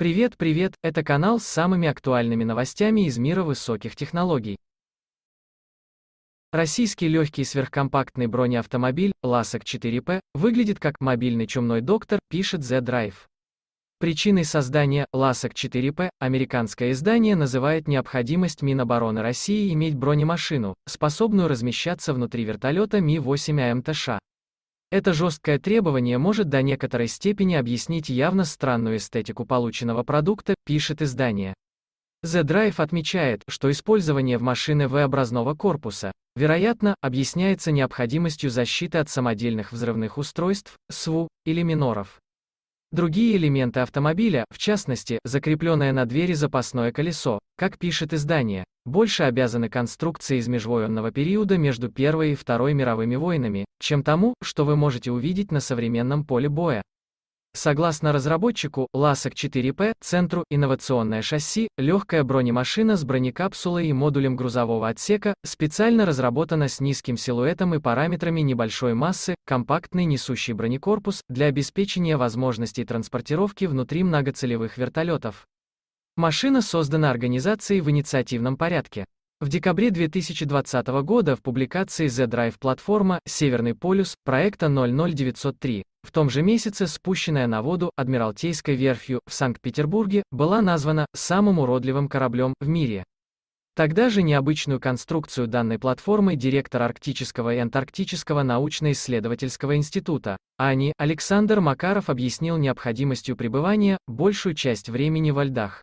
Привет, привет, это канал с самыми актуальными новостями из мира высоких технологий. Российский легкий сверхкомпактный бронеавтомобиль «Ласок 4П» выглядит как «мобильный чумной доктор», пишет The Drive. Причиной создания «Ласок 4П» американское издание называет необходимость Минобороны России иметь бронемашину, способную размещаться внутри вертолета Ми-8 АМТШ. А. Это жесткое требование может до некоторой степени объяснить явно странную эстетику полученного продукта, пишет издание. The Drive отмечает, что использование в машины V-образного корпуса, вероятно, объясняется необходимостью защиты от самодельных взрывных устройств, СВУ, или миноров. Другие элементы автомобиля, в частности, закрепленное на двери запасное колесо, как пишет издание, больше обязаны конструкции из межвоенного периода между Первой и Второй мировыми войнами, чем тому, что вы можете увидеть на современном поле боя. Согласно разработчику Ласок 4P, центру инновационное шасси, легкая бронемашина с бронекапсулой и модулем грузового отсека, специально разработана с низким силуэтом и параметрами небольшой массы, компактный несущий бронекорпус, для обеспечения возможностей транспортировки внутри многоцелевых вертолетов. Машина создана организацией в инициативном порядке. В декабре 2020 года в публикации The Drive платформа «Северный полюс» проекта 00903, в том же месяце спущенная на воду Адмиралтейской верфью в Санкт-Петербурге, была названа самым уродливым кораблем в мире. Тогда же необычную конструкцию данной платформы директор Арктического и Антарктического научно-исследовательского института, АНИ, Александр Макаров объяснил необходимостью пребывания большую часть времени во льдах.